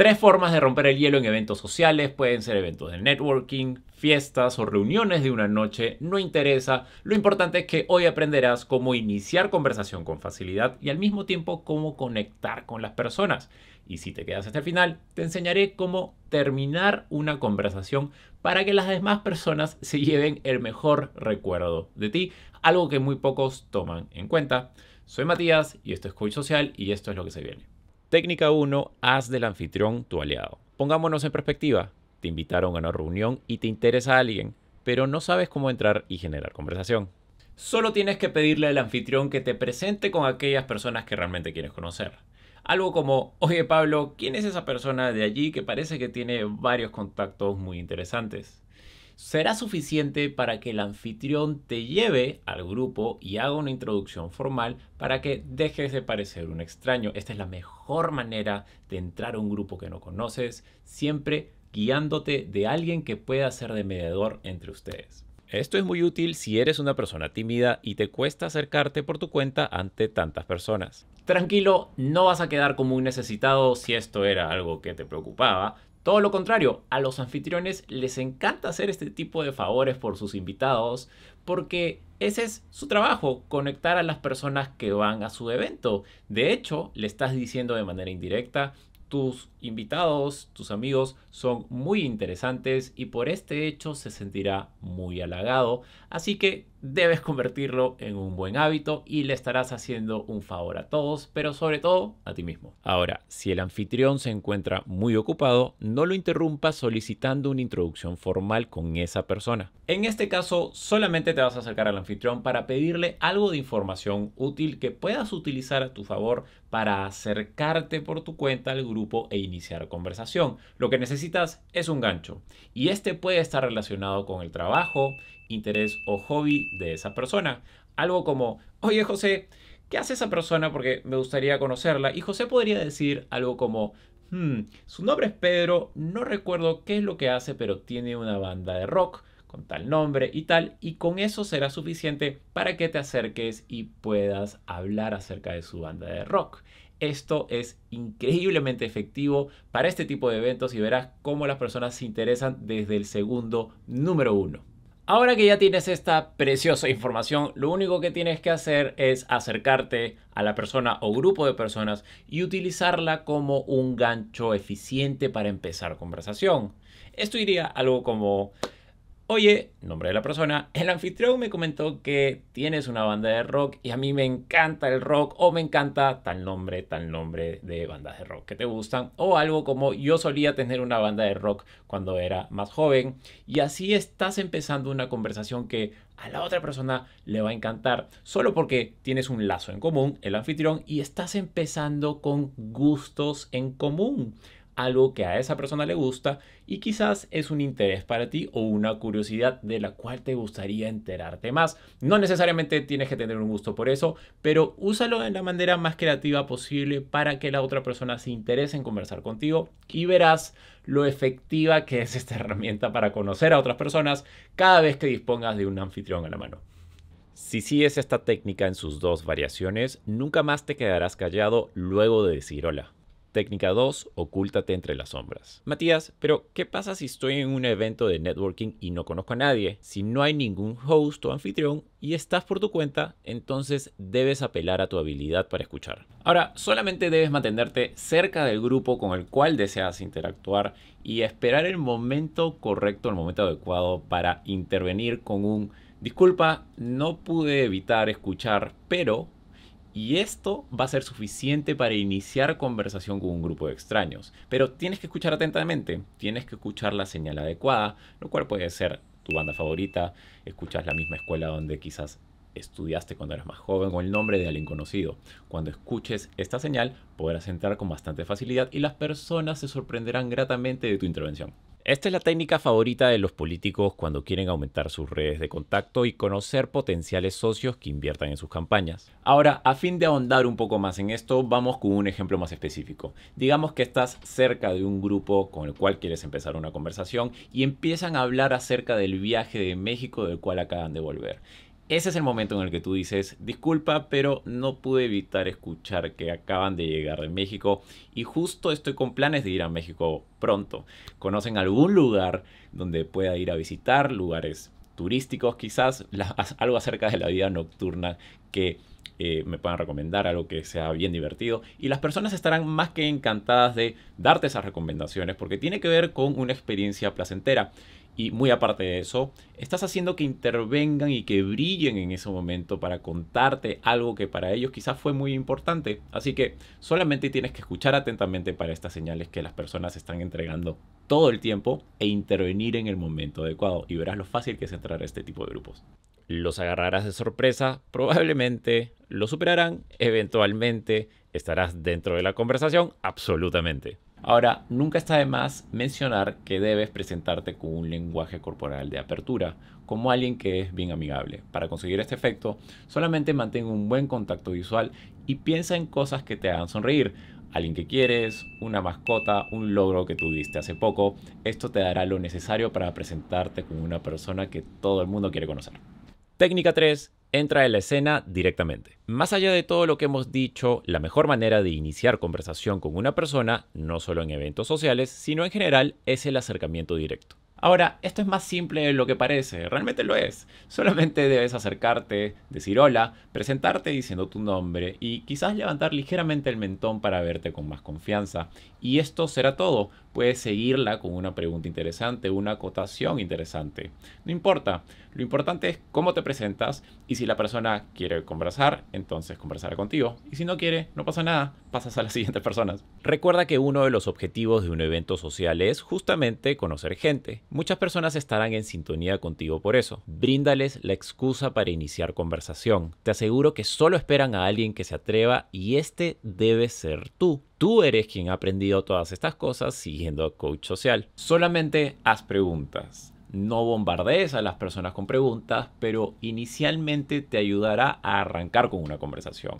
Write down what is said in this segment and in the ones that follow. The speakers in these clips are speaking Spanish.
Tres formas de romper el hielo en eventos sociales pueden ser eventos de networking, fiestas o reuniones de una noche, no interesa, lo importante es que hoy aprenderás cómo iniciar conversación con facilidad y al mismo tiempo cómo conectar con las personas. Y si te quedas hasta el final, te enseñaré cómo terminar una conversación para que las demás personas se lleven el mejor recuerdo de ti, algo que muy pocos toman en cuenta. Soy Matías y esto es Coach Social y esto es lo que se viene. Técnica 1. Haz del anfitrión tu aliado. Pongámonos en perspectiva. Te invitaron a una reunión y te interesa alguien, pero no sabes cómo entrar y generar conversación. Solo tienes que pedirle al anfitrión que te presente con aquellas personas que realmente quieres conocer. Algo como, oye Pablo, ¿quién es esa persona de allí que parece que tiene varios contactos muy interesantes? será suficiente para que el anfitrión te lleve al grupo y haga una introducción formal para que dejes de parecer un extraño. Esta es la mejor manera de entrar a un grupo que no conoces, siempre guiándote de alguien que pueda ser de mediador entre ustedes. Esto es muy útil si eres una persona tímida y te cuesta acercarte por tu cuenta ante tantas personas. Tranquilo, no vas a quedar como un necesitado si esto era algo que te preocupaba, todo lo contrario, a los anfitriones les encanta hacer este tipo de favores por sus invitados porque ese es su trabajo, conectar a las personas que van a su evento. De hecho, le estás diciendo de manera indirecta, tus invitados, tus amigos son muy interesantes y por este hecho se sentirá muy halagado. Así que debes convertirlo en un buen hábito y le estarás haciendo un favor a todos, pero sobre todo a ti mismo. Ahora, si el anfitrión se encuentra muy ocupado, no lo interrumpas solicitando una introducción formal con esa persona. En este caso, solamente te vas a acercar al anfitrión para pedirle algo de información útil que puedas utilizar a tu favor para acercarte por tu cuenta al grupo e iniciar conversación. Lo que necesitas es un gancho y este puede estar relacionado con el trabajo interés o hobby de esa persona. Algo como, oye José, ¿qué hace esa persona? Porque me gustaría conocerla. Y José podría decir algo como, hmm, su nombre es Pedro, no recuerdo qué es lo que hace, pero tiene una banda de rock con tal nombre y tal, y con eso será suficiente para que te acerques y puedas hablar acerca de su banda de rock. Esto es increíblemente efectivo para este tipo de eventos y verás cómo las personas se interesan desde el segundo número uno. Ahora que ya tienes esta preciosa información, lo único que tienes que hacer es acercarte a la persona o grupo de personas y utilizarla como un gancho eficiente para empezar conversación. Esto iría algo como, Oye, nombre de la persona, el anfitrión me comentó que tienes una banda de rock y a mí me encanta el rock o me encanta tal nombre, tal nombre de bandas de rock que te gustan o algo como yo solía tener una banda de rock cuando era más joven y así estás empezando una conversación que a la otra persona le va a encantar solo porque tienes un lazo en común, el anfitrión, y estás empezando con gustos en común algo que a esa persona le gusta y quizás es un interés para ti o una curiosidad de la cual te gustaría enterarte más. No necesariamente tienes que tener un gusto por eso, pero úsalo de la manera más creativa posible para que la otra persona se interese en conversar contigo y verás lo efectiva que es esta herramienta para conocer a otras personas cada vez que dispongas de un anfitrión a la mano. Si sigues esta técnica en sus dos variaciones, nunca más te quedarás callado luego de decir hola. Técnica 2, ocúltate entre las sombras. Matías, pero ¿qué pasa si estoy en un evento de networking y no conozco a nadie? Si no hay ningún host o anfitrión y estás por tu cuenta, entonces debes apelar a tu habilidad para escuchar. Ahora, solamente debes mantenerte cerca del grupo con el cual deseas interactuar y esperar el momento correcto, el momento adecuado para intervenir con un disculpa, no pude evitar escuchar, pero y esto va a ser suficiente para iniciar conversación con un grupo de extraños. Pero tienes que escuchar atentamente, tienes que escuchar la señal adecuada, lo cual puede ser tu banda favorita, escuchas la misma escuela donde quizás estudiaste cuando eras más joven o el nombre de alguien conocido. Cuando escuches esta señal podrás entrar con bastante facilidad y las personas se sorprenderán gratamente de tu intervención. Esta es la técnica favorita de los políticos cuando quieren aumentar sus redes de contacto y conocer potenciales socios que inviertan en sus campañas. Ahora, a fin de ahondar un poco más en esto, vamos con un ejemplo más específico. Digamos que estás cerca de un grupo con el cual quieres empezar una conversación y empiezan a hablar acerca del viaje de México del cual acaban de volver ese es el momento en el que tú dices, disculpa, pero no pude evitar escuchar que acaban de llegar de México y justo estoy con planes de ir a México pronto. ¿Conocen algún lugar donde pueda ir a visitar? Lugares turísticos quizás, algo acerca de la vida nocturna que eh, me puedan recomendar, algo que sea bien divertido. Y las personas estarán más que encantadas de darte esas recomendaciones porque tiene que ver con una experiencia placentera. Y muy aparte de eso, estás haciendo que intervengan y que brillen en ese momento para contarte algo que para ellos quizás fue muy importante. Así que solamente tienes que escuchar atentamente para estas señales que las personas están entregando todo el tiempo e intervenir en el momento adecuado. Y verás lo fácil que es entrar a este tipo de grupos. Los agarrarás de sorpresa, probablemente, lo superarán, eventualmente estarás dentro de la conversación, absolutamente. Ahora, nunca está de más mencionar que debes presentarte con un lenguaje corporal de apertura, como alguien que es bien amigable. Para conseguir este efecto, solamente mantén un buen contacto visual y piensa en cosas que te hagan sonreír. Alguien que quieres, una mascota, un logro que tuviste hace poco. Esto te dará lo necesario para presentarte con una persona que todo el mundo quiere conocer. Técnica 3 entra en la escena directamente. Más allá de todo lo que hemos dicho, la mejor manera de iniciar conversación con una persona, no solo en eventos sociales, sino en general, es el acercamiento directo. Ahora, esto es más simple de lo que parece, realmente lo es. Solamente debes acercarte, decir hola, presentarte diciendo tu nombre y quizás levantar ligeramente el mentón para verte con más confianza. Y esto será todo, puedes seguirla con una pregunta interesante, una acotación interesante. No importa, lo importante es cómo te presentas y si la persona quiere conversar, entonces conversará contigo. Y si no quiere, no pasa nada, pasas a las siguientes personas. Recuerda que uno de los objetivos de un evento social es justamente conocer gente. Muchas personas estarán en sintonía contigo por eso. Bríndales la excusa para iniciar conversación. Te aseguro que solo esperan a alguien que se atreva y este debe ser tú. Tú eres quien ha aprendido todas estas cosas siguiendo Coach Social. Solamente haz preguntas. No bombardees a las personas con preguntas, pero inicialmente te ayudará a arrancar con una conversación.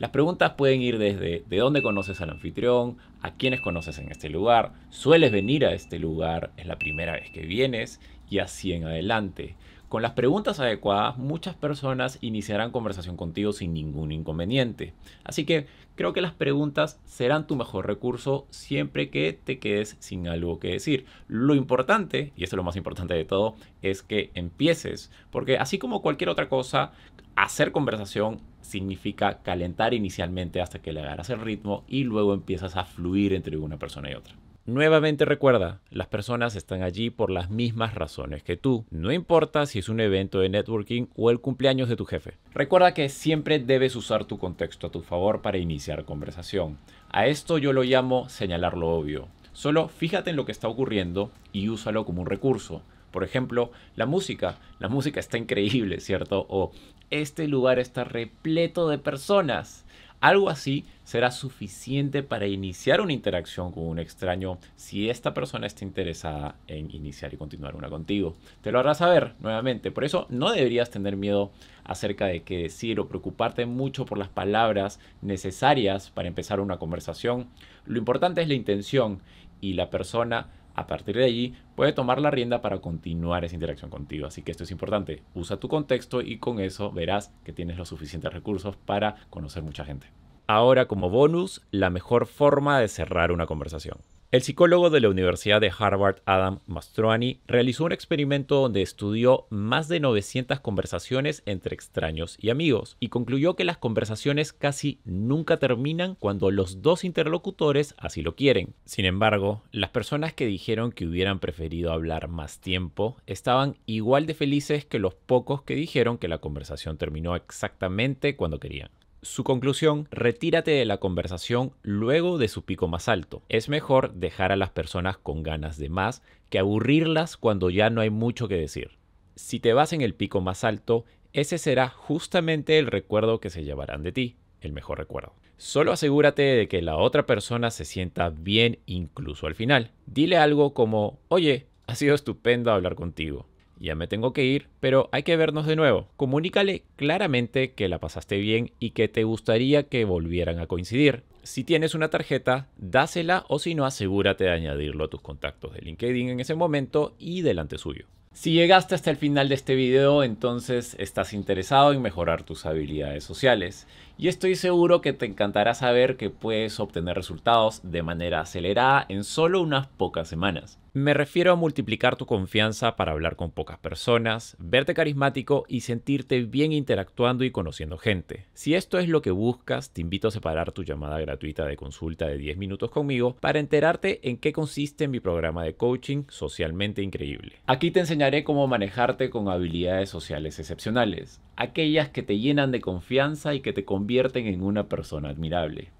Las preguntas pueden ir desde de dónde conoces al anfitrión, a quiénes conoces en este lugar, sueles venir a este lugar, es la primera vez que vienes y así en adelante. Con las preguntas adecuadas, muchas personas iniciarán conversación contigo sin ningún inconveniente. Así que creo que las preguntas serán tu mejor recurso siempre que te quedes sin algo que decir. Lo importante, y esto es lo más importante de todo, es que empieces, porque así como cualquier otra cosa, hacer conversación significa calentar inicialmente hasta que le agarras el ritmo y luego empiezas a fluir entre una persona y otra. Nuevamente recuerda, las personas están allí por las mismas razones que tú. No importa si es un evento de networking o el cumpleaños de tu jefe. Recuerda que siempre debes usar tu contexto a tu favor para iniciar conversación. A esto yo lo llamo señalar lo obvio. Solo fíjate en lo que está ocurriendo y úsalo como un recurso. Por ejemplo, la música. La música está increíble, ¿cierto? O este lugar está repleto de personas. Algo así será suficiente para iniciar una interacción con un extraño si esta persona está interesada en iniciar y continuar una contigo. Te lo hará saber nuevamente, por eso no deberías tener miedo acerca de qué decir o preocuparte mucho por las palabras necesarias para empezar una conversación. Lo importante es la intención y la persona a partir de allí, puede tomar la rienda para continuar esa interacción contigo. Así que esto es importante. Usa tu contexto y con eso verás que tienes los suficientes recursos para conocer mucha gente. Ahora, como bonus, la mejor forma de cerrar una conversación. El psicólogo de la Universidad de Harvard, Adam Mastroani, realizó un experimento donde estudió más de 900 conversaciones entre extraños y amigos y concluyó que las conversaciones casi nunca terminan cuando los dos interlocutores así lo quieren. Sin embargo, las personas que dijeron que hubieran preferido hablar más tiempo estaban igual de felices que los pocos que dijeron que la conversación terminó exactamente cuando querían. Su conclusión, retírate de la conversación luego de su pico más alto. Es mejor dejar a las personas con ganas de más que aburrirlas cuando ya no hay mucho que decir. Si te vas en el pico más alto, ese será justamente el recuerdo que se llevarán de ti, el mejor recuerdo. Solo asegúrate de que la otra persona se sienta bien incluso al final. Dile algo como, oye, ha sido estupendo hablar contigo ya me tengo que ir, pero hay que vernos de nuevo. Comunícale claramente que la pasaste bien y que te gustaría que volvieran a coincidir. Si tienes una tarjeta, dásela o si no, asegúrate de añadirlo a tus contactos de LinkedIn en ese momento y delante suyo. Si llegaste hasta el final de este video, entonces estás interesado en mejorar tus habilidades sociales y estoy seguro que te encantará saber que puedes obtener resultados de manera acelerada en solo unas pocas semanas. Me refiero a multiplicar tu confianza para hablar con pocas personas, verte carismático y sentirte bien interactuando y conociendo gente. Si esto es lo que buscas, te invito a separar tu llamada gratuita de consulta de 10 minutos conmigo para enterarte en qué consiste mi programa de coaching socialmente increíble. Aquí te enseñaré cómo manejarte con habilidades sociales excepcionales aquellas que te llenan de confianza y que te convierten en una persona admirable.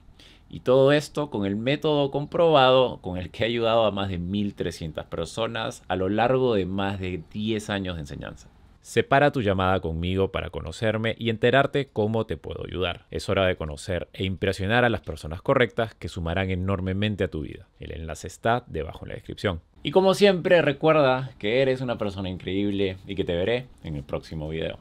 Y todo esto con el método comprobado con el que he ayudado a más de 1.300 personas a lo largo de más de 10 años de enseñanza. Separa tu llamada conmigo para conocerme y enterarte cómo te puedo ayudar. Es hora de conocer e impresionar a las personas correctas que sumarán enormemente a tu vida. El enlace está debajo en la descripción. Y como siempre, recuerda que eres una persona increíble y que te veré en el próximo video.